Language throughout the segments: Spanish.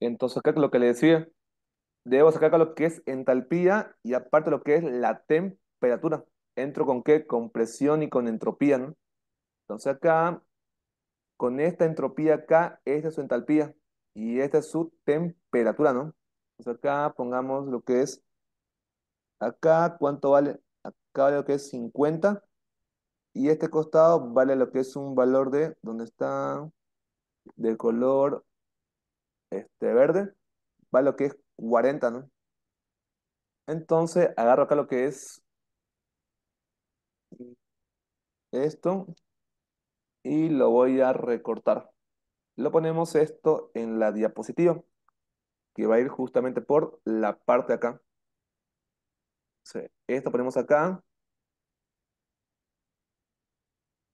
Entonces, acá lo que le decía, debo sacar acá lo que es entalpía y aparte lo que es la temperatura. Entro con qué? Con presión y con entropía, ¿no? Entonces acá, con esta entropía acá, esta es su entalpía y esta es su temperatura, ¿no? Entonces acá pongamos lo que es, acá cuánto vale, acá vale lo que es 50 y este costado vale lo que es un valor de, ¿dónde está? De color este, verde, va lo que es 40, ¿no? Entonces agarro acá lo que es esto y lo voy a recortar. Lo ponemos esto en la diapositiva que va a ir justamente por la parte acá. Esto ponemos acá.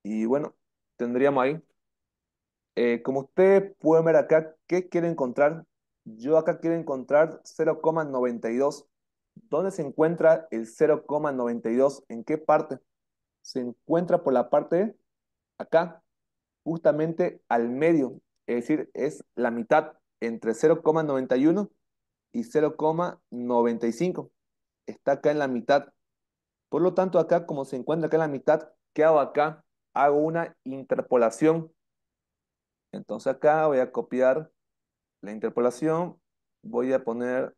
Y bueno, tendríamos ahí eh, como ustedes pueden ver acá, ¿qué quiero encontrar? Yo acá quiero encontrar 0,92. ¿Dónde se encuentra el 0,92? ¿En qué parte? Se encuentra por la parte acá, justamente al medio. Es decir, es la mitad entre 0,91 y 0,95. Está acá en la mitad. Por lo tanto, acá como se encuentra acá en la mitad, ¿qué hago acá? Hago una interpolación entonces acá voy a copiar la interpolación, voy a poner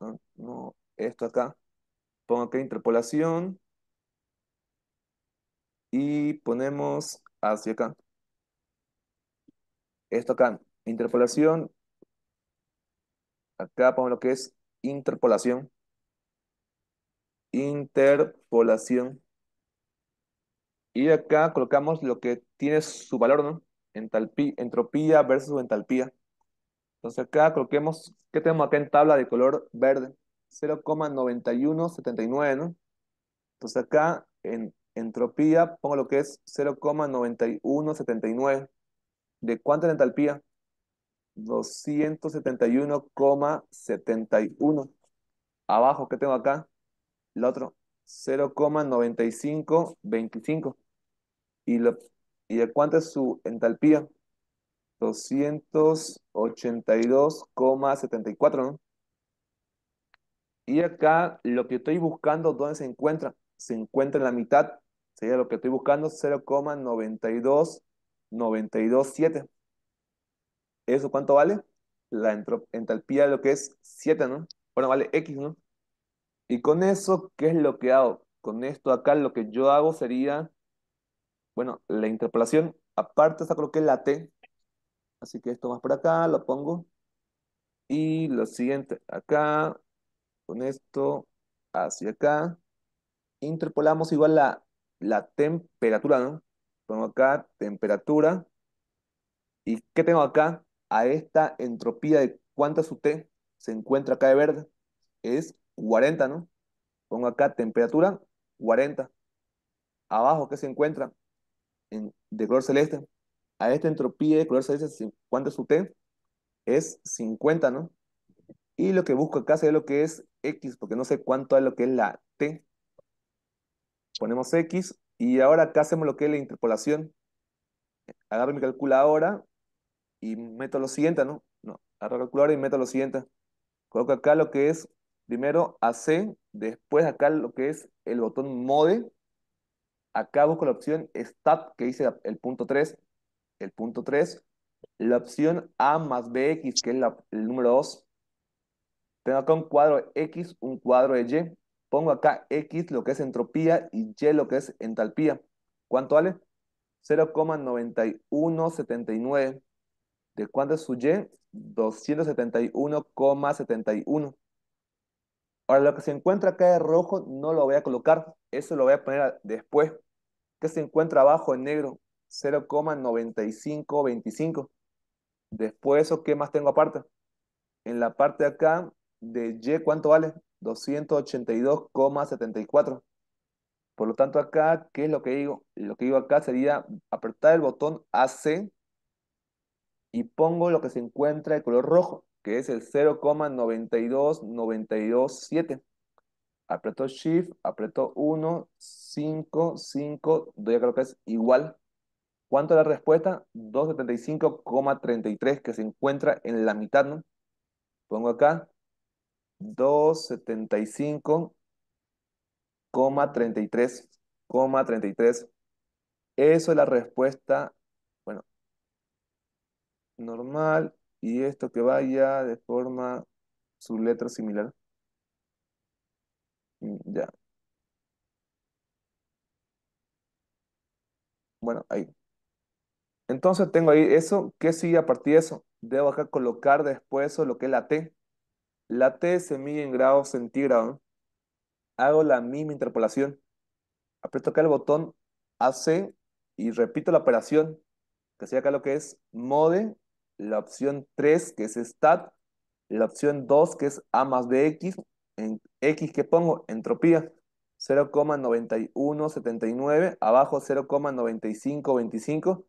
ah, no, esto acá, pongo acá interpolación y ponemos hacia acá. Esto acá, interpolación, acá pongo lo que es interpolación. Interpolación. Y acá colocamos lo que tiene su valor, ¿no? entropía versus entalpía. Entonces acá coloquemos, ¿qué tenemos acá en tabla de color verde? 0,9179, ¿no? Entonces acá en entropía pongo lo que es 0,9179. ¿De cuánto es la entalpía? 271,71. Abajo, ¿qué tengo acá? El otro, 0,9525. Y lo ¿Y de cuánto es su entalpía? 282,74, ¿no? Y acá lo que estoy buscando, ¿dónde se encuentra? Se encuentra en la mitad, sería lo que estoy buscando, 0,92927. ¿Eso cuánto vale? La entalpía de lo que es 7, ¿no? Bueno, vale X, ¿no? Y con eso, ¿qué es lo que hago? Con esto acá lo que yo hago sería bueno, la interpolación, aparte está creo que es la T, así que esto más por acá, lo pongo. Y lo siguiente, acá, con esto hacia acá. Interpolamos igual la, la temperatura, ¿no? Pongo acá temperatura. ¿Y qué tengo acá? A esta entropía de cuánta su T se encuentra acá de verde. Es 40, ¿no? Pongo acá temperatura, 40. Abajo, ¿qué se encuentra? de color celeste. A esta entropía de color celeste, ¿cuánto es su T? Es 50, ¿no? Y lo que busco acá sería lo que es X, porque no sé cuánto es lo que es la T. Ponemos X y ahora acá hacemos lo que es la interpolación. Agarro mi calculadora y meto lo siguiente, ¿no? No, agarro la calculadora y meto lo siguiente. Coloco acá lo que es primero AC, después acá lo que es el botón mode Acá busco la opción STAT, que dice el punto 3, el punto 3, la opción A más BX, que es el número 2. Tengo acá un cuadro X, un cuadro de Y. Pongo acá X lo que es entropía y Y lo que es entalpía. ¿Cuánto vale? 0,9179. ¿De cuánto es su Y? 271,71. Ahora, lo que se encuentra acá de rojo no lo voy a colocar. Eso lo voy a poner después. ¿Qué se encuentra abajo en negro? 0,9525. Después eso, ¿qué más tengo aparte? En la parte de acá de Y, ¿cuánto vale? 282,74. Por lo tanto, acá, ¿qué es lo que digo? Lo que digo acá sería apretar el botón AC y pongo lo que se encuentra de color rojo, que es el 0,92927 apretó Shift, apretó 1, 5, 5, doy acá creo que es igual. ¿Cuánto es la respuesta? 275,33 que se encuentra en la mitad, ¿no? Pongo acá 275,33.33. 33. Eso es la respuesta, bueno, normal y esto que vaya de forma, su letra similar. Ya. Bueno, ahí. Entonces tengo ahí eso, ¿Qué sí, a partir de eso, debo acá colocar después eso lo que es la T. La T se mide en grados centígrados. Hago la misma interpolación. Aprieto acá el botón AC y repito la operación, que sea acá lo que es mode, la opción 3, que es stat, la opción 2, que es A más BX, en X que pongo, entropía 0,9179, abajo 0,9525.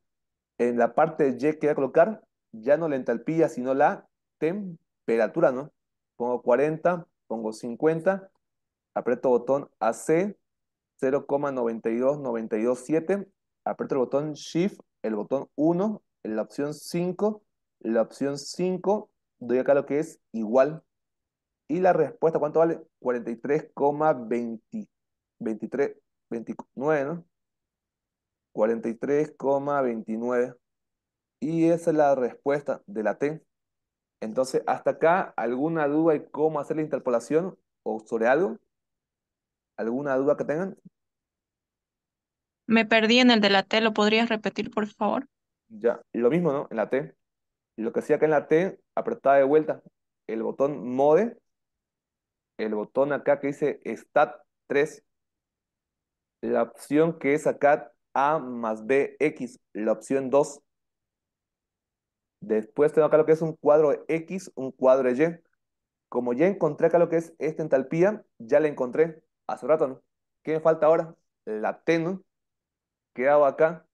En la parte Y que voy a colocar, ya no la entalpía, sino la temperatura, ¿no? Pongo 40, pongo 50, aprieto botón AC 0,92927, aprieto el botón Shift, el botón 1, la opción 5, la opción 5, doy acá lo que es igual y la respuesta, ¿cuánto vale? 43,29, 23, ¿no? 43,29. Y esa es la respuesta de la T. Entonces, hasta acá, ¿alguna duda de cómo hacer la interpolación o sobre algo? ¿Alguna duda que tengan? Me perdí en el de la T, ¿lo podrías repetir, por favor? Ya, lo mismo, ¿no? En la T. Lo que hacía acá en la T, apretaba de vuelta el botón mode el botón acá que dice stat 3, la opción que es acá A más BX, la opción 2. Después tengo acá lo que es un cuadro X, un cuadro Y. Como ya encontré acá lo que es esta entalpía, ya la encontré hace rato, ¿no? ¿Qué me falta ahora? La tengo Quedado acá?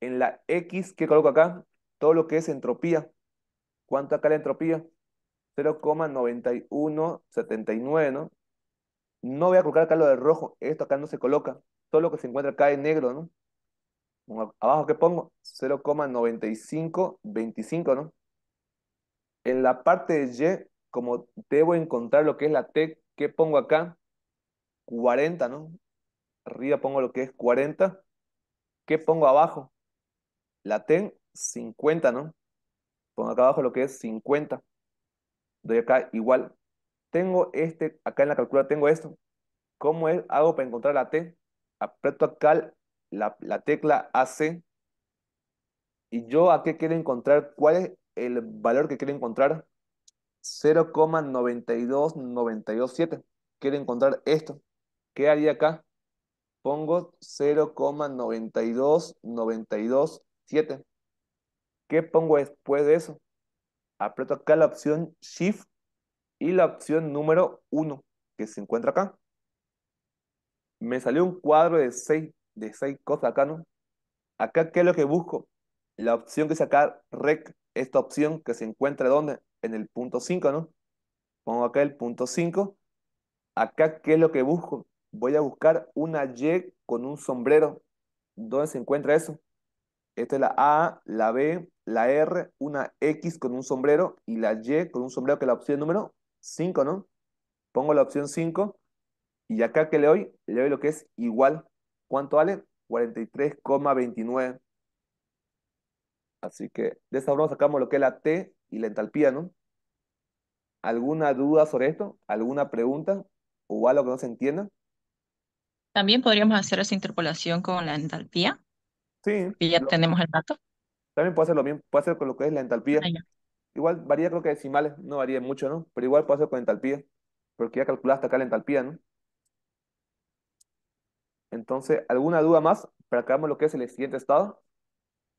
En la X, ¿qué coloco acá? Todo lo que es entropía. ¿Cuánto acá la entropía? 0,9179, ¿no? No voy a colocar acá lo de rojo, esto acá no se coloca, todo lo que se encuentra acá es negro, ¿no? Abajo, ¿qué pongo? 0,9525, ¿no? En la parte de Y, como debo encontrar lo que es la T, ¿qué pongo acá? 40, ¿no? Arriba pongo lo que es 40. ¿Qué pongo abajo? La T, 50, ¿no? Pongo acá abajo lo que es 50 doy acá igual, tengo este, acá en la calculadora tengo esto, ¿cómo es, hago para encontrar la T? Aprieto acá la, la tecla AC y yo a qué quiero encontrar, cuál es el valor que quiero encontrar, 0,92927, quiero encontrar esto, ¿qué haría acá? Pongo 0,92927. ¿Qué pongo después de eso? Apreto acá la opción Shift y la opción número 1 que se encuentra acá. Me salió un cuadro de 6 de seis cosas acá, ¿no? Acá, ¿qué es lo que busco? La opción que sacar rec, esta opción que se encuentra ¿dónde? En el punto 5, ¿no? Pongo acá el punto 5. Acá, ¿qué es lo que busco? Voy a buscar una Y con un sombrero. ¿Dónde se encuentra eso? Esta es la A, la B, la R, una X con un sombrero y la Y con un sombrero que es la opción número 5, ¿no? Pongo la opción 5 y acá que le doy, le doy lo que es igual. ¿Cuánto vale? 43,29. Así que de esta forma sacamos lo que es la T y la entalpía, ¿no? ¿Alguna duda sobre esto? ¿Alguna pregunta? ¿O algo que no se entienda? También podríamos hacer esa interpolación con la entalpía. Sí. Y ya tenemos el dato. También puede lo mismo, puede hacer con lo que es la entalpía. Igual varía, creo que decimales, no varía mucho, ¿no? Pero igual puede hacer con entalpía, porque ya calculaste acá la entalpía, ¿no? Entonces, ¿alguna duda más para que lo que es el siguiente estado?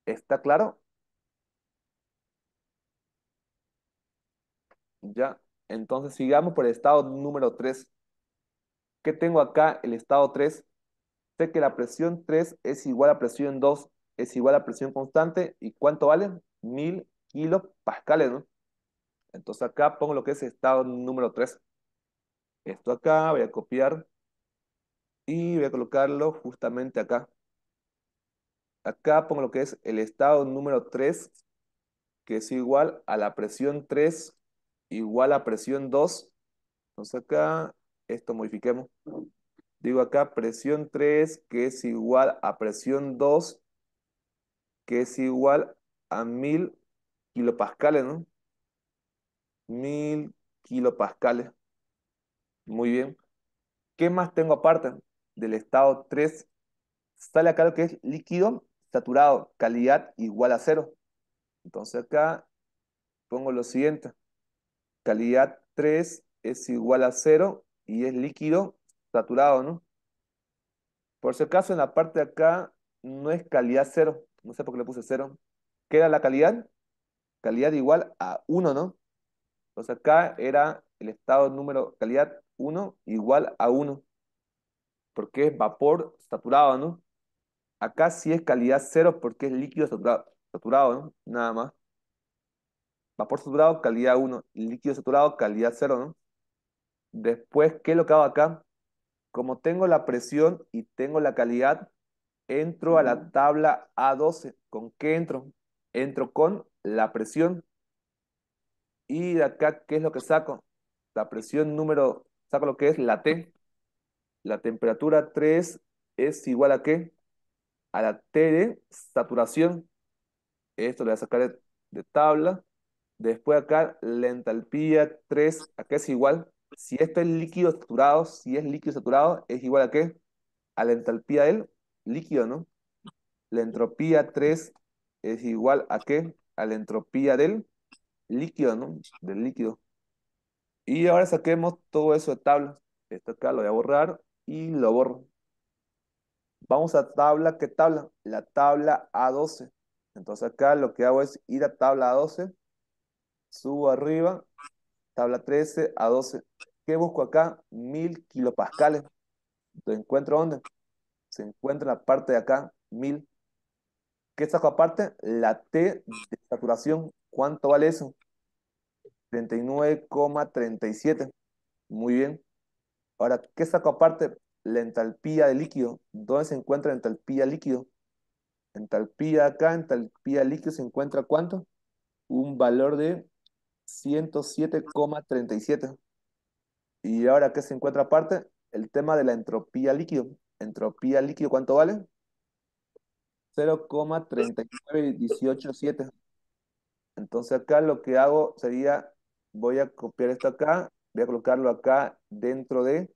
¿Está claro? Ya, entonces sigamos por el estado número 3. ¿Qué tengo acá? El estado 3. Sé que la presión 3 es igual a presión 2 es igual a presión constante. ¿Y cuánto vale? 1000 kilopascales, ¿no? Entonces acá pongo lo que es estado número 3. Esto acá, voy a copiar y voy a colocarlo justamente acá. Acá pongo lo que es el estado número 3, que es igual a la presión 3 igual a presión 2. Entonces acá, esto modifiquemos. Digo acá presión 3 que es igual a presión 2 que es igual a 1000 kilopascales, ¿no? 1000 kilopascales. Muy bien. ¿Qué más tengo aparte del estado 3? Sale acá lo que es líquido saturado, calidad igual a cero. Entonces acá pongo lo siguiente. Calidad 3 es igual a cero y es líquido saturado, ¿no? Por si acaso en la parte de acá no es calidad cero, no sé por qué le puse cero. ¿Qué era la calidad? Calidad igual a 1, ¿no? Entonces acá era el estado número calidad 1 igual a 1. Porque es vapor saturado, ¿no? Acá sí es calidad 0 porque es líquido saturado, saturado ¿no? Nada más. Vapor saturado, calidad 1. Líquido saturado, calidad 0, ¿no? Después, ¿qué es lo que hago acá? Como tengo la presión y tengo la calidad, entro a la mm. tabla A12. ¿Con qué entro? Entro con la presión. Y de acá, ¿qué es lo que saco? La presión número, saco lo que es la T. La temperatura 3 es igual a qué? A la T de saturación. Esto lo voy a sacar de, tabla. Después acá, la entalpía 3, ¿A qué es igual. Si esto es líquido saturado, si es líquido saturado, es igual a qué? A la entalpía del líquido, ¿no? La entropía 3 es igual a qué? A la entropía del líquido, ¿no? Del líquido. Y ahora saquemos todo eso de tabla. Esto acá lo voy a borrar y lo borro. Vamos a tabla, ¿qué tabla? La tabla A12. Entonces acá lo que hago es ir a tabla A12, subo arriba, tabla 13 a 12. ¿Qué busco acá? 1000 kilopascales. ¿Lo encuentro dónde? se encuentra en la parte de acá, 1000. ¿Qué saco aparte? La T de saturación. ¿Cuánto vale eso? 39,37. Muy bien. Ahora, ¿qué saco aparte? La entalpía de líquido. ¿Dónde se encuentra la entalpía líquido? Entalpía acá, entalpía líquido se encuentra cuánto? Un valor de 107,37. Y ahora, ¿qué se encuentra aparte? El tema de la entropía líquido entropía líquido, ¿cuánto vale? 0,39187. Entonces acá lo que hago sería, voy a copiar esto acá, voy a colocarlo acá dentro de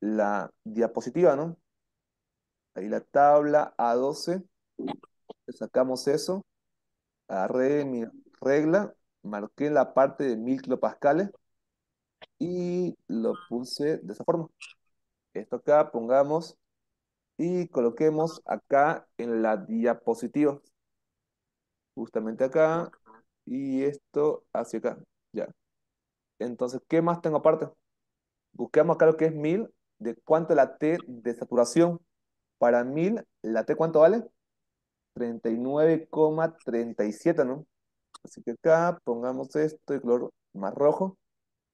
la diapositiva, ¿no? Ahí la tabla A12, sacamos eso, agarré mi regla, marqué la parte de 1000 kilopascales y lo puse de esa forma esto acá, pongamos, y coloquemos acá en la diapositiva. Justamente acá, y esto hacia acá, ya. Entonces, ¿qué más tengo aparte? Busquemos acá lo que es 1000, de cuánto la T de saturación. Para mil ¿la T cuánto vale? 39,37, ¿no? Así que acá pongamos esto de color más rojo.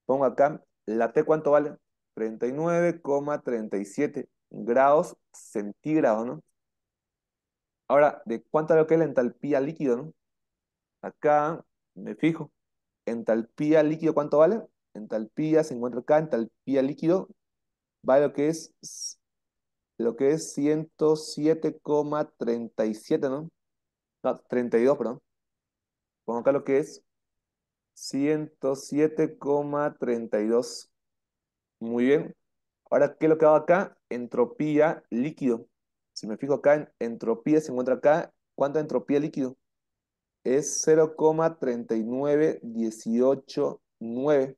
Pongo acá, ¿la T cuánto vale? 39,37 grados centígrados, ¿no? Ahora, ¿de cuánto es lo que es la entalpía líquido, no? Acá me fijo. Entalpía líquido, ¿cuánto vale? Entalpía se encuentra acá, entalpía líquido vale lo que es lo que es 107,37, ¿no? No, 32, perdón. Pongo acá lo que es 107,32 muy bien. Ahora, ¿qué es lo que hago acá? Entropía líquido. Si me fijo acá en entropía, se encuentra acá. ¿Cuánta entropía líquido? Es 0,39189.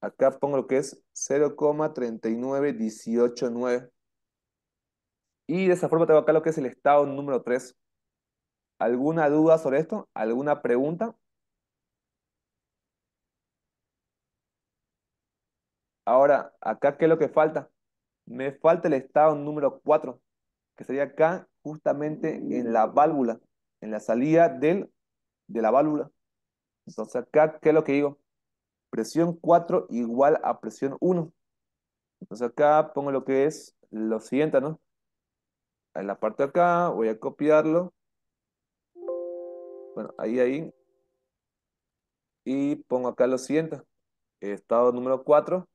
Acá pongo lo que es 0,39189. Y de esa forma tengo acá lo que es el estado número 3. ¿Alguna duda sobre esto? ¿Alguna pregunta? Ahora, acá, ¿qué es lo que falta? Me falta el estado número 4, que sería acá justamente en la válvula, en la salida del, de la válvula. Entonces acá, ¿qué es lo que digo? Presión 4 igual a presión 1. Entonces acá pongo lo que es lo siguiente, ¿no? En la parte de acá, voy a copiarlo. Bueno, ahí, ahí. Y pongo acá lo siguiente. Estado número 4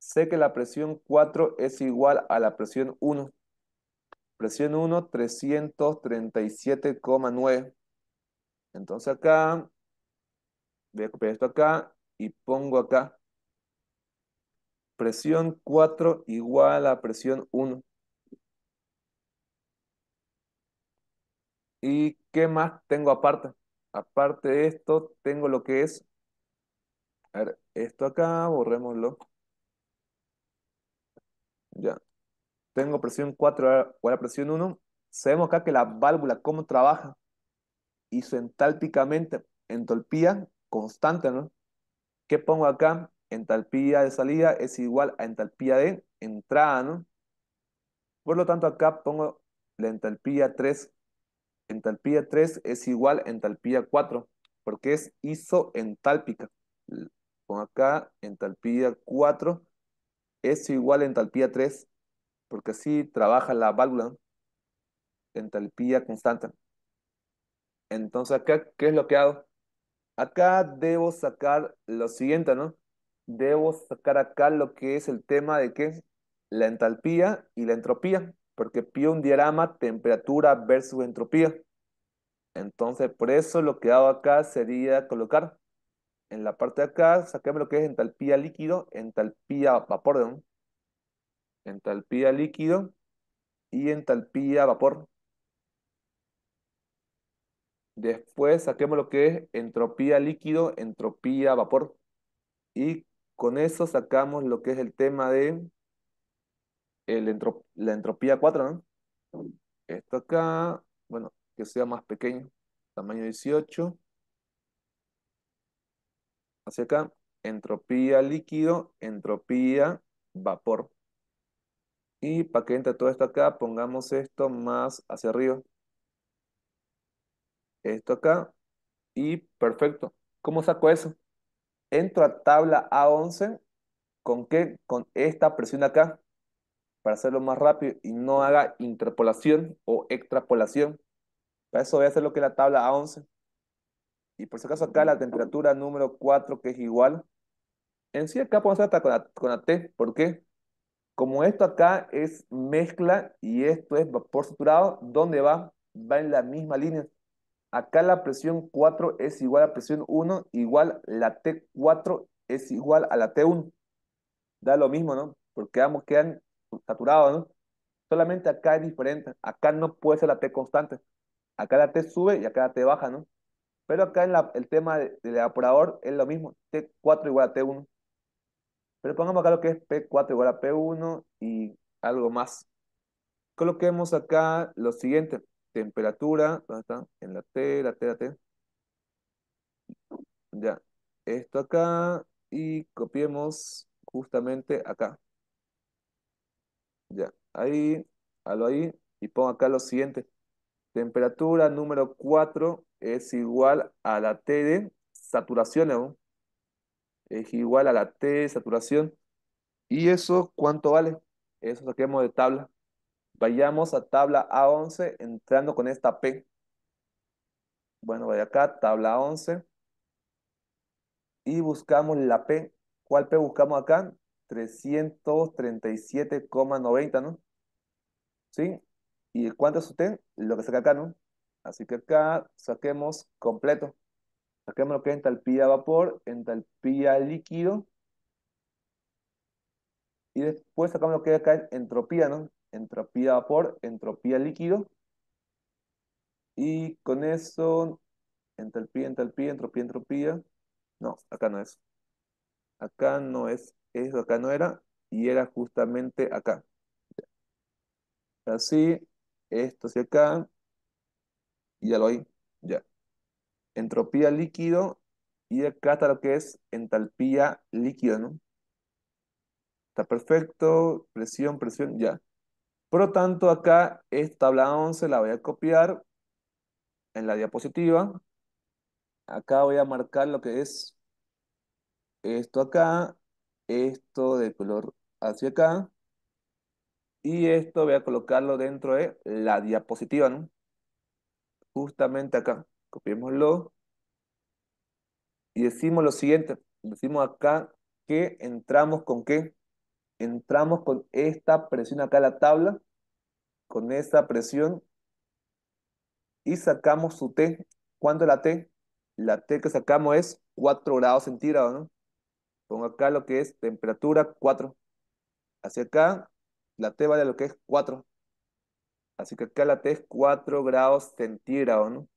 sé que la presión 4 es igual a la presión 1. Presión 1, 337,9. Entonces acá, voy a copiar esto acá y pongo acá. Presión 4 igual a presión 1. ¿Y qué más tengo aparte? Aparte de esto, tengo lo que es... A ver, esto acá, borrémoslo. Ya. Tengo presión 4 o la presión 1. Sabemos acá que la válvula, cómo trabaja, isoentálpicamente entalpía constante, ¿no? ¿Qué pongo acá? Entalpía de salida es igual a entalpía de entrada, ¿no? Por lo tanto, acá pongo la entalpía 3. Entalpía 3 es igual a entalpía 4, porque es isoentálpica. Pongo acá entalpía 4 es igual a entalpía 3, porque así trabaja la válvula, entalpía constante. Entonces acá, ¿qué es lo que hago? Acá debo sacar lo siguiente, ¿no? Debo sacar acá lo que es el tema de que la entalpía y la entropía, porque pido un diagrama temperatura versus entropía. Entonces, por eso lo que hago acá sería colocar en la parte de acá, saquemos lo que es entalpía líquido, entalpía vapor, perdón. Entalpía líquido y entalpía vapor. Después saquemos lo que es entropía líquido, entropía vapor. Y con eso sacamos lo que es el tema de el la entropía 4, ¿no? Esto acá, bueno, que sea más pequeño, tamaño 18 hacia acá, entropía líquido, entropía vapor. Y para que entre todo esto acá, pongamos esto más hacia arriba. Esto acá. Y perfecto. ¿Cómo saco eso? Entro a tabla A11. ¿Con qué? Con esta presión acá. Para hacerlo más rápido y no haga interpolación o extrapolación. Para eso voy a hacer lo que es la tabla A11. Y por si acaso acá la temperatura número 4 que es igual. En sí acá podemos hacer hasta con la, con la T. ¿Por qué? Como esto acá es mezcla y esto es vapor saturado, ¿dónde va? Va en la misma línea. Acá la presión 4 es igual a presión 1, igual la T4 es igual a la T1. Da lo mismo, ¿no? Porque ambos quedan saturados, ¿no? Solamente acá es diferente. Acá no puede ser la T constante. Acá la T sube y acá la T baja, ¿no? Pero acá en la, el tema del evaporador es lo mismo, T4 igual a T1. Pero pongamos acá lo que es P4 igual a P1 y algo más. Coloquemos acá lo siguiente, temperatura, ¿dónde está? En la T, la T, la T. Ya, esto acá y copiemos justamente acá. Ya, ahí, Algo ahí y pongo acá lo siguiente. Temperatura número 4 es igual a la T de saturación Es igual a la T de saturación. ¿Y eso cuánto vale? Eso saquemos de tabla. Vayamos a tabla A11 entrando con esta P. Bueno, vaya acá, tabla 11. Y buscamos la P. ¿Cuál P buscamos acá? 337,90, ¿no? ¿Sí? ¿Y cuánto es usted? Lo que saca acá, ¿no? Así que acá saquemos completo. Saquemos lo que es entalpía vapor, entalpía líquido. Y después sacamos lo que es acá entropía, ¿no? Entropía vapor, entropía líquido. Y con eso, entalpía, entalpía, entropía, entropía. No, acá no es. Acá no es. Eso acá no era. Y era justamente acá. Así, esto hacia acá, y ya lo hay, ya. Entropía líquido, y acá está lo que es entalpía líquido, ¿no? Está perfecto, presión, presión, ya. Por lo tanto, acá esta tabla 11 la voy a copiar en la diapositiva. Acá voy a marcar lo que es esto acá, esto de color hacia acá, y esto voy a colocarlo dentro de la diapositiva, ¿no? Justamente acá. Copiémoslo. Y decimos lo siguiente. Decimos acá que entramos con qué. Entramos con esta presión acá la tabla. Con esa presión. Y sacamos su T. ¿Cuánto es la T? La T que sacamos es 4 grados centígrados, ¿no? Pongo acá lo que es temperatura 4. Hacia acá la T vale lo que es 4. Así que acá la T es 4 grados centígrados, ¿no?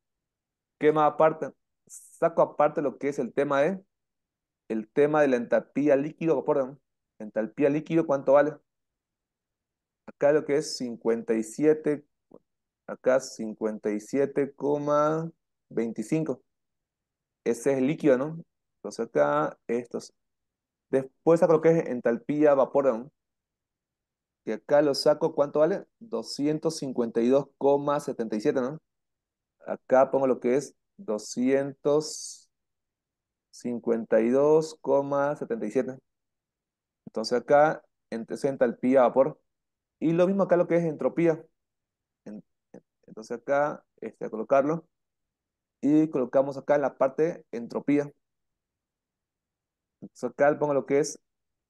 ¿Qué más aparte? Saco aparte lo que es el tema de el tema de la entalpía líquido, vaporón entalpía líquido, ¿cuánto vale? Acá lo que es 57, acá 57,25. Ese es líquido, ¿no? Entonces acá, estos. Después saco lo que es entalpía vapor, y acá lo saco, ¿cuánto vale? 252,77, ¿no? Acá pongo lo que es 252,77. Entonces acá entonces entalpía vapor. Y lo mismo acá lo que es entropía. Entonces acá, este, a colocarlo. Y colocamos acá en la parte entropía. Entonces acá pongo lo que es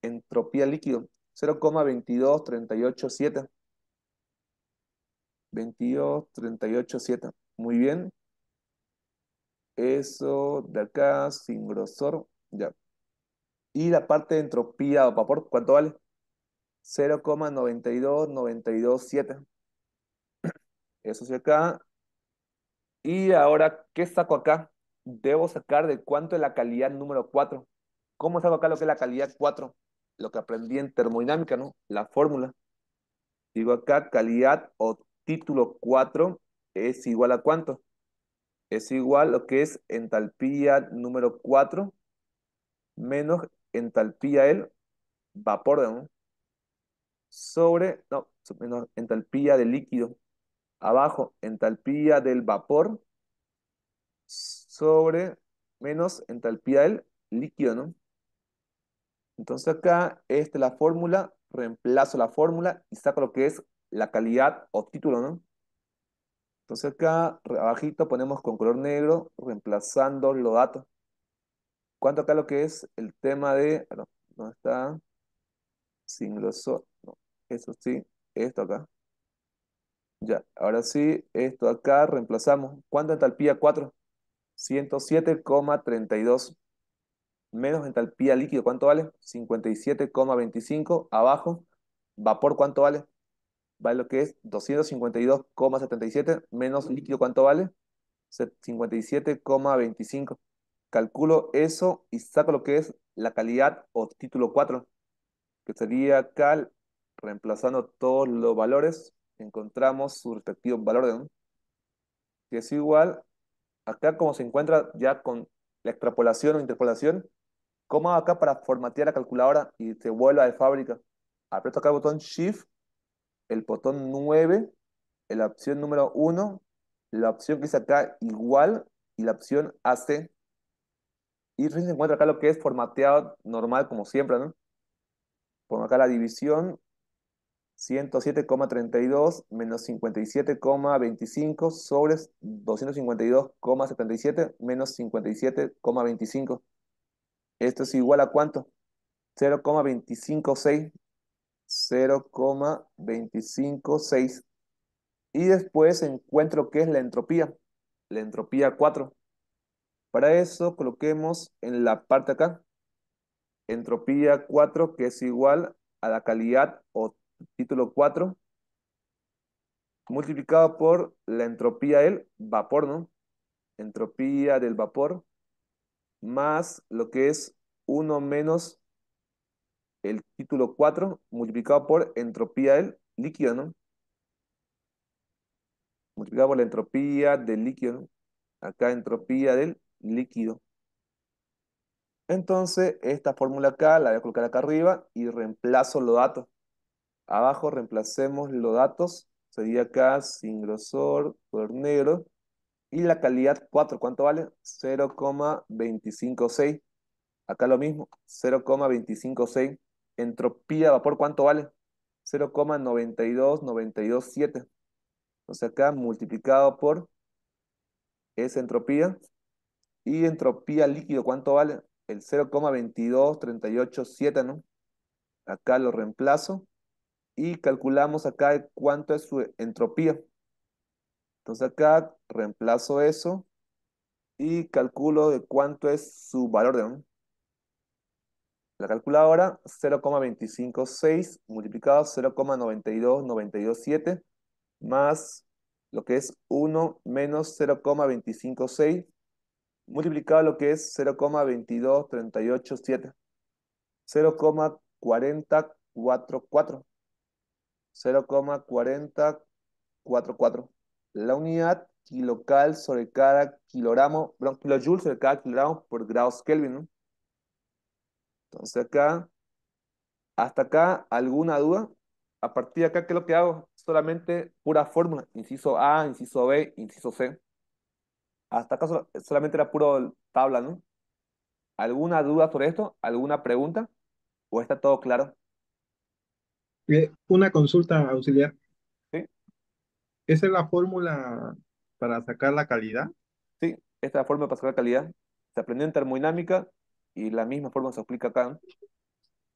entropía líquido. 0,22387. 22387. Muy bien. Eso de acá, sin grosor, ya. Y la parte de entropía o vapor, ¿cuánto vale? 0,92927. Eso sí acá. Y ahora, ¿qué saco acá? Debo sacar de cuánto es la calidad número 4. ¿Cómo saco acá lo que es la calidad 4? lo que aprendí en termodinámica, ¿no? La fórmula. Digo acá, calidad o título 4 es igual a cuánto? Es igual a lo que es entalpía número 4 menos entalpía el vapor, ¿no? Sobre, no, menos entalpía del líquido. Abajo, entalpía del vapor sobre menos entalpía del líquido, ¿no? Entonces acá es este, la fórmula, reemplazo la fórmula y saco lo que es la calidad o título, ¿no? Entonces acá abajito ponemos con color negro, reemplazando los datos. ¿Cuánto acá lo que es el tema de... Ah, no, está? Sin grosor. No, eso sí, esto acá. Ya, ahora sí, esto acá reemplazamos. ¿Cuánto entalpía? 4. 107,32 menos entalpía líquido, ¿cuánto vale? 57,25. Abajo, vapor, ¿cuánto vale? Vale lo que es 252,77 menos líquido, ¿cuánto vale? 57,25. Calculo eso y saco lo que es la calidad o título 4, que sería cal, reemplazando todos los valores, encontramos su respectivo valor de que es igual, acá como se encuentra ya con la extrapolación o interpolación, hago acá para formatear la calculadora y te vuelva de fábrica. Aprieto acá el botón Shift, el botón 9, la opción número 1, la opción que dice acá igual y la opción AC. Y se encuentra acá lo que es formateado normal, como siempre, ¿no? Pongo acá la división 107,32 menos 57,25 sobre 252,77 menos 57,25. Esto es igual a cuánto? 0,256. 0,256. Y después encuentro qué es la entropía. La entropía 4. Para eso coloquemos en la parte acá. Entropía 4 que es igual a la calidad o título 4 multiplicado por la entropía del vapor, ¿no? Entropía del vapor más lo que es 1 menos el título 4 multiplicado por entropía del líquido, ¿no? Multiplicado por la entropía del líquido, Acá entropía del líquido. Entonces, esta fórmula acá la voy a colocar acá arriba y reemplazo los datos. Abajo reemplacemos los datos. Sería acá sin grosor, color negro. Y la calidad 4, ¿cuánto vale? 0,256. Acá lo mismo, 0,256. Entropía vapor, ¿cuánto vale? 0,92927. Entonces acá multiplicado por esa entropía. Y entropía líquido, ¿cuánto vale? El 0,22387, ¿no? Acá lo reemplazo. Y calculamos acá cuánto es su entropía. Entonces acá reemplazo eso y calculo de cuánto es su valor de 1. La calculadora 0,256 multiplicado 0,92927 más lo que es 1 menos 0,256 multiplicado lo que es 0,22387. 0,444. 0,4044 la unidad kilocal sobre cada kilogramo, perdón, kilojoule sobre cada kilogramo por grados Kelvin. ¿no? Entonces acá, hasta acá, ¿alguna duda? A partir de acá, ¿qué es lo que hago? Solamente pura fórmula, inciso A, inciso B, inciso C. Hasta acá solamente era puro tabla, ¿no? ¿Alguna duda sobre esto? ¿Alguna pregunta? ¿O está todo claro? Eh, una consulta auxiliar. ¿Esa es la fórmula para sacar la calidad? Sí, esta es la fórmula para sacar la calidad. Se aprendió en termodinámica y la misma forma se explica acá.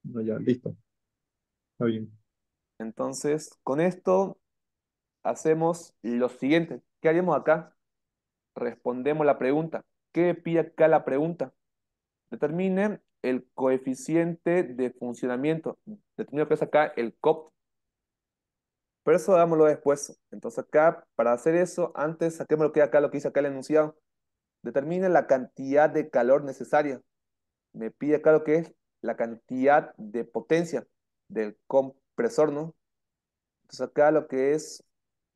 No, ya, listo. Está bien. Entonces, con esto hacemos lo siguiente. ¿Qué haremos acá? Respondemos la pregunta. ¿Qué pide acá la pregunta? Determine el coeficiente de funcionamiento. Determine que es acá el COP. Pero eso hagámoslo después. Entonces acá, para hacer eso, antes saquemos lo que acá, lo que hice acá el enunciado. determine la cantidad de calor necesaria. Me pide acá lo que es la cantidad de potencia del compresor, ¿no? Entonces acá lo que es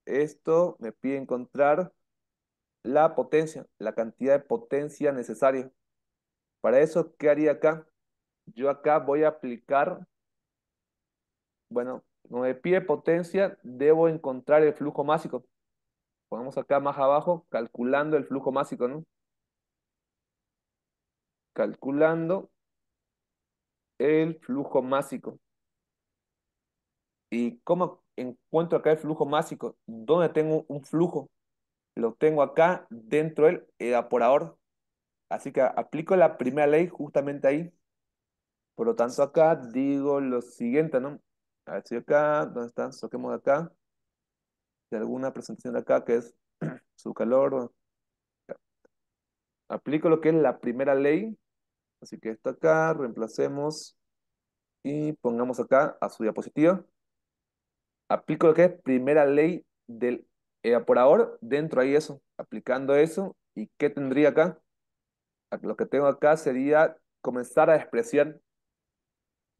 esto, me pide encontrar la potencia, la cantidad de potencia necesaria. Para eso, ¿qué haría acá? Yo acá voy a aplicar, bueno, no me pide potencia, debo encontrar el flujo másico. Ponemos acá más abajo, calculando el flujo másico, ¿no? Calculando el flujo másico. ¿Y cómo encuentro acá el flujo másico? ¿Dónde tengo un flujo? Lo tengo acá dentro del evaporador. Así que aplico la primera ley justamente ahí. Por lo tanto, acá digo lo siguiente, ¿no? A ver, si acá, ¿dónde está? soquemos acá. De alguna presentación de acá que es su calor. Aplico lo que es la primera ley. Así que esto acá, reemplacemos y pongamos acá a su diapositiva. Aplico lo que es primera ley del evaporador. Dentro ahí eso, aplicando eso. ¿Y qué tendría acá? Lo que tengo acá sería comenzar a despreciar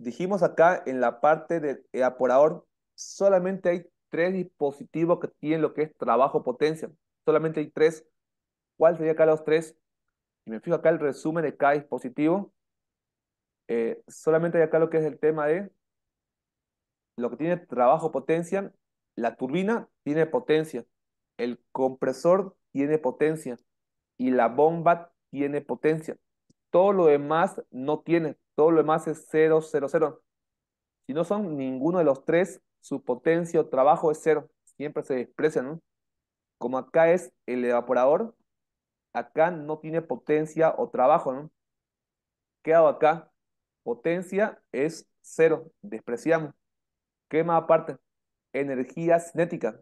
Dijimos acá en la parte del evaporador, eh, solamente hay tres dispositivos que tienen lo que es trabajo potencia. Solamente hay tres. ¿Cuál sería acá los tres? Si me fijo acá el resumen de cada dispositivo, eh, solamente hay acá lo que es el tema de lo que tiene trabajo potencia. La turbina tiene potencia, el compresor tiene potencia y la bomba tiene potencia. Todo lo demás no tiene. Todo lo es 0, 0, 0. Si no son ninguno de los tres, su potencia o trabajo es cero. Siempre se desprecia, ¿no? Como acá es el evaporador, acá no tiene potencia o trabajo, ¿no? ¿Qué hago acá? Potencia es cero, despreciamos. ¿Qué más aparte? Energía cinética.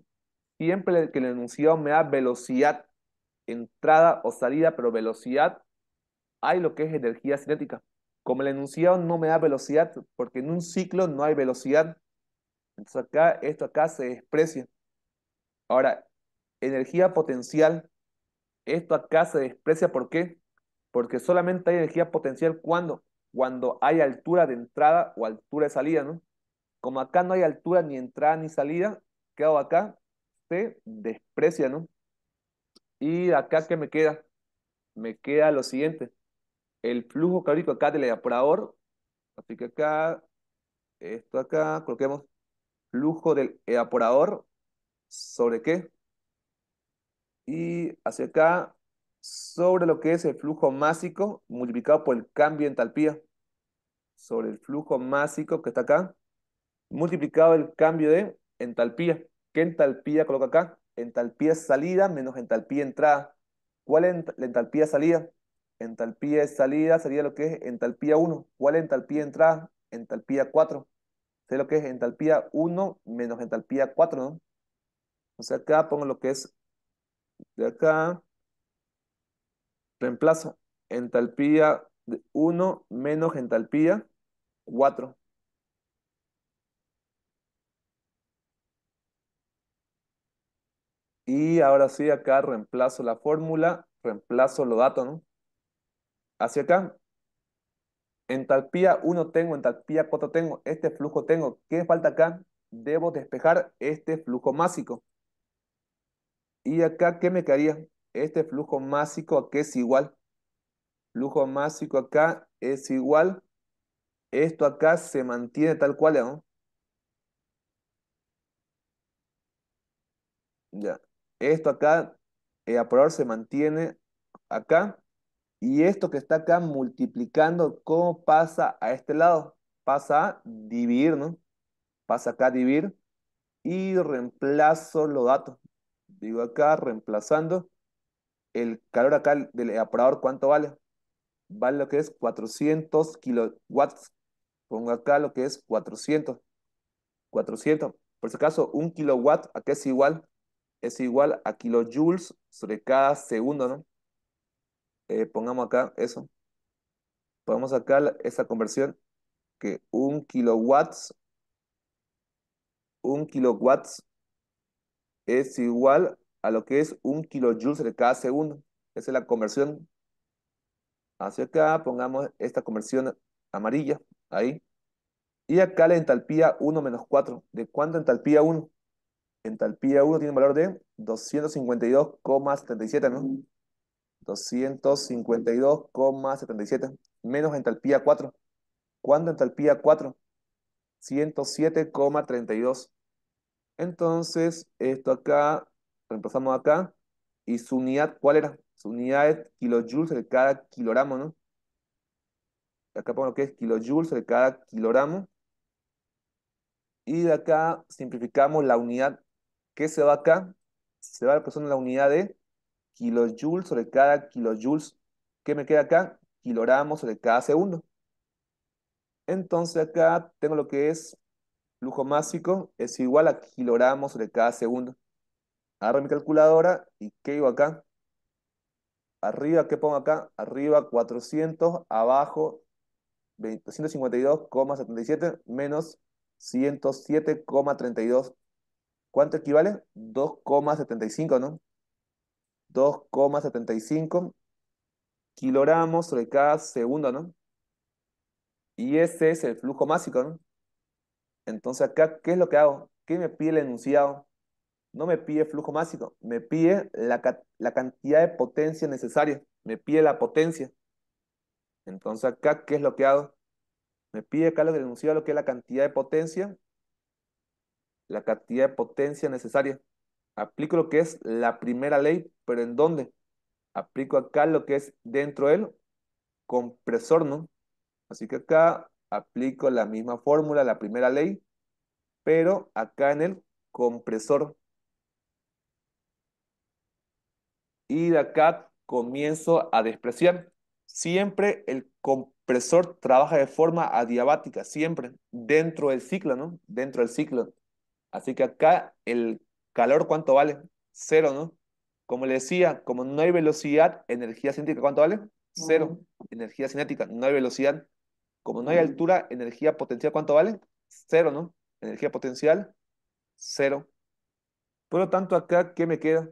Siempre que el enunciado me da velocidad, entrada o salida, pero velocidad, hay lo que es energía cinética. Como el enunciado no me da velocidad, porque en un ciclo no hay velocidad. Entonces acá, esto acá se desprecia. Ahora, energía potencial, esto acá se desprecia, ¿por qué? Porque solamente hay energía potencial cuando, cuando hay altura de entrada o altura de salida, ¿no? Como acá no hay altura ni entrada ni salida, quedo acá? Se desprecia, ¿no? Y acá, ¿qué me queda? Me queda lo siguiente el flujo calórico acá del evaporador, así que acá, esto acá, coloquemos flujo del evaporador sobre qué? Y hacia acá, sobre lo que es el flujo másico multiplicado por el cambio de entalpía. Sobre el flujo másico que está acá, multiplicado el cambio de entalpía. ¿Qué entalpía coloca acá? Entalpía salida menos entalpía entrada. ¿Cuál es la entalpía salida? entalpía de salida sería lo que es entalpía 1. ¿Cuál es entalpía de entrada? Entalpía 4. Sería lo que es entalpía 1 menos entalpía 4, ¿no? O sea, acá pongo lo que es de acá. Reemplazo entalpía 1 menos entalpía 4. Y ahora sí, acá reemplazo la fórmula, reemplazo los datos, ¿no? hacia acá. Entalpía 1 tengo, entalpía 4 tengo, este flujo tengo. ¿Qué falta acá? Debo despejar este flujo másico. Y acá, ¿qué me quedaría? Este flujo másico aquí es igual. Flujo másico acá es igual. Esto acá se mantiene tal cual, ¿eh? Ya. Esto acá, eh, a probar, se mantiene acá. Y esto que está acá multiplicando, ¿cómo pasa a este lado? Pasa a dividir, ¿no? Pasa acá a dividir y reemplazo los datos. Digo acá, reemplazando el calor acá del evaporador, ¿cuánto vale? Vale lo que es 400 kilowatts. Pongo acá lo que es 400. 400. Por si acaso, un kilowatt acá es igual, es igual a kilojoules sobre cada segundo, ¿no? Eh, pongamos acá eso. Pongamos acá esa conversión que un kilowatts, un kilowatts es igual a lo que es un kilojoules de cada segundo. Esa es la conversión. Hacia acá pongamos esta conversión amarilla, ahí. Y acá la entalpía 1 menos 4. ¿De cuánto entalpía 1? Entalpía 1 tiene un valor de 252,77, ¿no? 252,77 menos entalpía 4. ¿Cuándo entalpía 4? 107,32. Entonces, esto acá, reemplazamos acá. ¿Y su unidad cuál era? Su unidad es kilojoules de cada kilogramo, ¿no? Acá pongo lo que es kilojoules de cada kilogramo. Y de acá simplificamos la unidad. ¿Qué se va acá? Se va a la persona la unidad de kilojoules sobre cada kilojoules. ¿Qué me queda acá? Kilogramos sobre cada segundo. Entonces acá tengo lo que es flujo másico es igual a kilogramos sobre cada segundo. Agarro mi calculadora y ¿qué digo acá? Arriba, ¿qué pongo acá? Arriba 400, abajo 252,77 menos 107,32. ¿Cuánto equivale? 2,75, ¿no? 2,75 kilogramos sobre cada segundo, ¿no? Y ese es el flujo másico, ¿no? Entonces acá, ¿qué es lo que hago? ¿Qué me pide el enunciado? No me pide flujo másico, me pide la, cantidad de potencia necesaria, me pide la potencia. Entonces acá, ¿qué es lo que hago? Me pide acá el enunciado, lo que es la cantidad de potencia, la cantidad de potencia necesaria. Aplico lo que es la primera ley, pero ¿en dónde? Aplico acá lo que es dentro del compresor, ¿no? Así que acá aplico la misma fórmula, la primera ley, pero acá en el compresor. Y de acá comienzo a despreciar. Siempre el compresor trabaja de forma adiabática, siempre, dentro del ciclo, ¿no? Dentro del ciclo. Así que acá el Calor, ¿cuánto vale? Cero, ¿no? Como le decía, como no hay velocidad, energía cinética, ¿cuánto vale? Cero. Energía cinética, no hay velocidad. Como no hay altura, energía potencial, ¿cuánto vale? Cero, ¿no? Energía potencial, cero. Por lo tanto, acá, ¿qué me queda?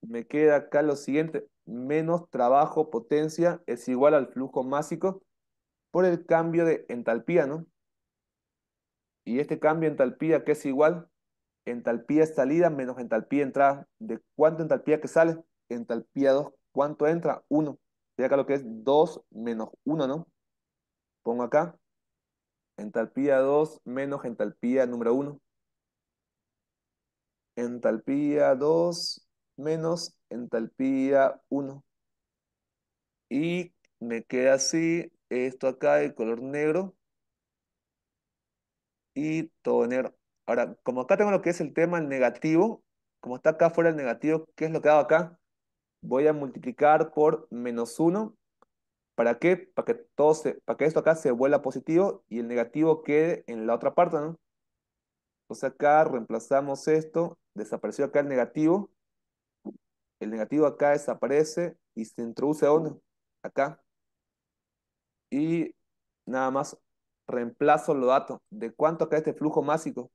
Me queda acá lo siguiente. Menos trabajo, potencia, es igual al flujo másico por el cambio de entalpía, ¿no? Y este cambio de entalpía, ¿Qué es igual entalpía salida menos entalpía entrada. ¿De cuánto entalpía que sale? Entalpía 2. ¿Cuánto entra? 1. Y acá lo que es 2 menos 1, ¿no? Pongo acá. Entalpía 2 menos entalpía número 1. Entalpía 2 menos entalpía 1. Y me queda así esto acá de color negro y todo negro. Ahora, como acá tengo lo que es el tema, negativo, como está acá fuera el negativo, ¿qué es lo que hago acá? Voy a multiplicar por menos 1. ¿Para qué? Para que, todo se, para que esto acá se vuelva positivo y el negativo quede en la otra parte, ¿no? Entonces acá reemplazamos esto, desapareció acá el negativo, el negativo acá desaparece y se introduce ¿a dónde? Acá. Y nada más reemplazo los datos de cuánto acá este flujo másico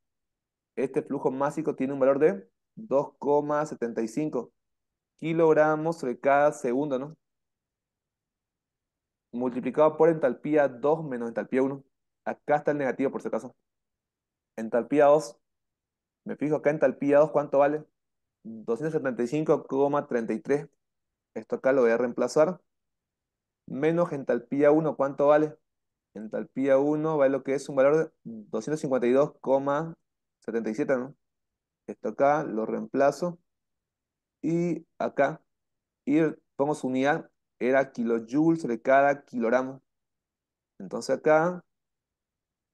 este flujo másico tiene un valor de 2,75 kilogramos sobre cada segundo, ¿no? Multiplicado por entalpía 2 menos entalpía 1. Acá está el negativo, por si acaso. Entalpía 2. Me fijo acá, entalpía 2, ¿cuánto vale? 275,33. Esto acá lo voy a reemplazar. Menos entalpía 1, ¿cuánto vale? Entalpía 1 vale lo que es un valor de 252,33. 77 no. Esto acá, lo reemplazo. Y acá, y pongo su unidad, era kilojoules de cada kilogramo. Entonces acá,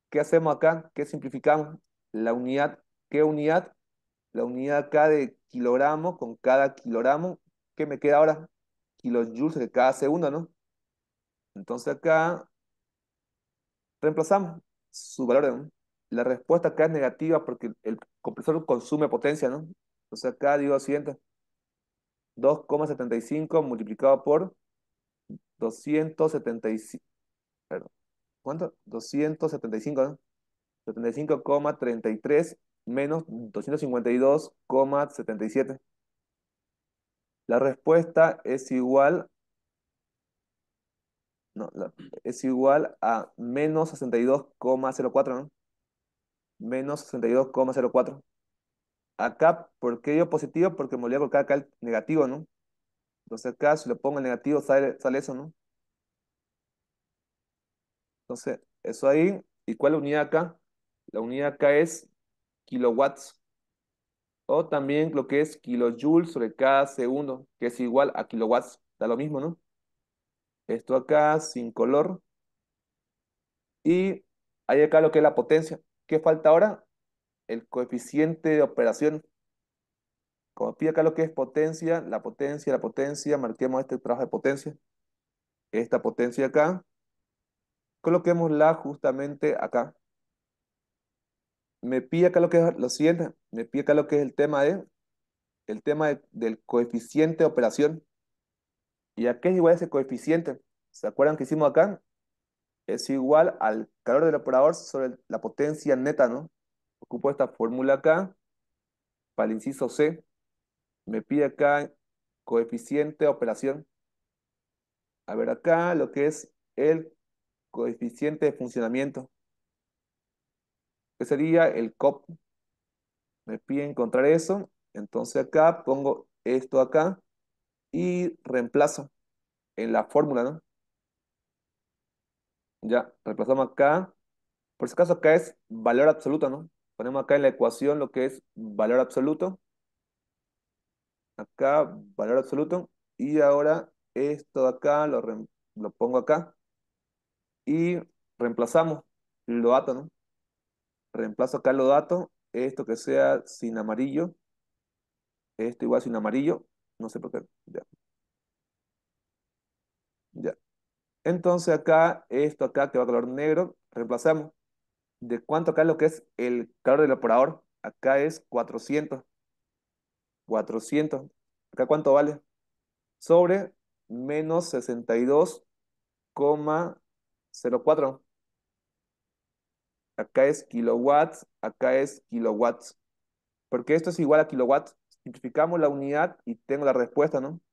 ¿qué hacemos acá? ¿Qué simplificamos? La unidad, ¿qué unidad? La unidad acá de kilogramo con cada kilogramo. ¿Qué me queda ahora? Kilojoules de cada segundo, ¿no? Entonces acá reemplazamos su valor la respuesta acá es negativa porque el compresor consume potencia, ¿no? O sea, acá digo siguiente. 2,75 multiplicado por 275. Perdón. ¿Cuánto? 275, ¿no? 75,33 menos 252,77. La respuesta es igual no, es igual a menos 62,04, ¿no? menos 62,04. Acá, ¿por qué yo positivo? Porque me voy colocar acá el negativo, ¿no? Entonces acá, si le pongo el negativo, sale, eso, ¿no? Entonces, eso ahí. ¿Y cuál es la unidad acá? La unidad acá es kilowatts. O también lo que es kilojoules sobre cada segundo, que es igual a kilowatts. Da lo mismo, ¿no? Esto acá sin color. Y Ahí acá lo que es la potencia. ¿Qué falta ahora? El coeficiente de operación. Como pide acá lo que es potencia, la potencia, la potencia. Marquemos este trabajo de potencia. Esta potencia acá. Coloquémosla justamente acá. Me pide acá lo que es, lo siguiente, me pide acá lo que es el tema de, el tema del coeficiente de operación. ¿Y a qué es igual ese coeficiente? ¿Se acuerdan que hicimos acá? es igual al calor del operador sobre la potencia neta, ¿no? Ocupo esta fórmula acá para el inciso C. Me pide acá coeficiente de operación. A ver acá lo que es el coeficiente de funcionamiento. Que sería el COP. Me pide encontrar eso. Entonces acá pongo esto acá y reemplazo en la fórmula, ¿no? Ya, reemplazamos acá. Por si acaso acá es valor absoluto, ¿no? Ponemos acá en la ecuación lo que es valor absoluto. Acá, valor absoluto. Y ahora esto de acá lo, pongo acá. Y reemplazamos los datos, ¿no? Reemplazo acá los datos. Esto que sea sin amarillo. Esto igual sin amarillo. No sé por qué. Ya. Ya. Entonces acá, esto acá que va a color negro, reemplazamos. ¿De cuánto acá es lo que es el calor del operador? Acá es 400. 400. ¿Acá cuánto vale? Sobre menos 62,04. Acá es kilowatts, acá es kilowatts. Porque esto es igual a kilowatts. Simplificamos la unidad y tengo la respuesta, ¿no?